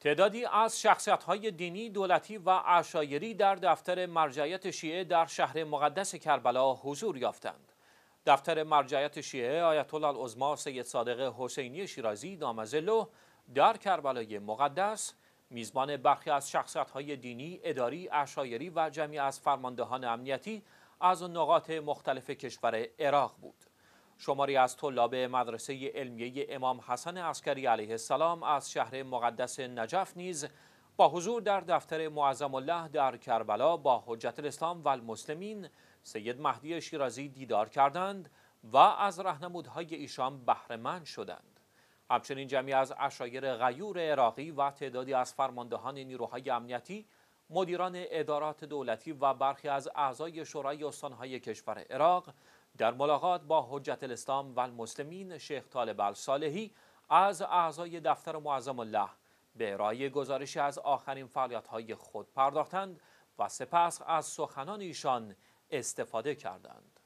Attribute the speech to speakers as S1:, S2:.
S1: تعدادی از های دینی، دولتی و عشایری در دفتر مرجعیت شیعه در شهر مقدس کربلا حضور یافتند. دفتر مرجعیت شیعه آیت الله العظما سید صادق حسینی شیرازی نامزلو در کربلای مقدس میزبان برخی از های دینی، اداری، عشایری و جمعی از فرماندهان امنیتی از نقاط مختلف کشور عراق بود. شماری از طلاب مدرسه علمیه امام حسن عسکری علیه السلام از شهر مقدس نجف نیز با حضور در دفتر معظم الله در کربلا با حجت الاسلام و المسلمین سید مهدی شیرازی دیدار کردند و از رهنمودهای ایشان بهرهمند شدند همچنین جمعی از اشایر غیور عراقی و تعدادی از فرماندهان نیروهای امنیتی مدیران ادارات دولتی و برخی از اعضای شورای استانهای کشور عراق در ملاقات با حجت الاسلام و المسلمین شیخ طالب الصالحی از اعضای دفتر معظم الله به ارائه گزارش از آخرین های خود پرداختند و سپس از سخنان ایشان استفاده کردند.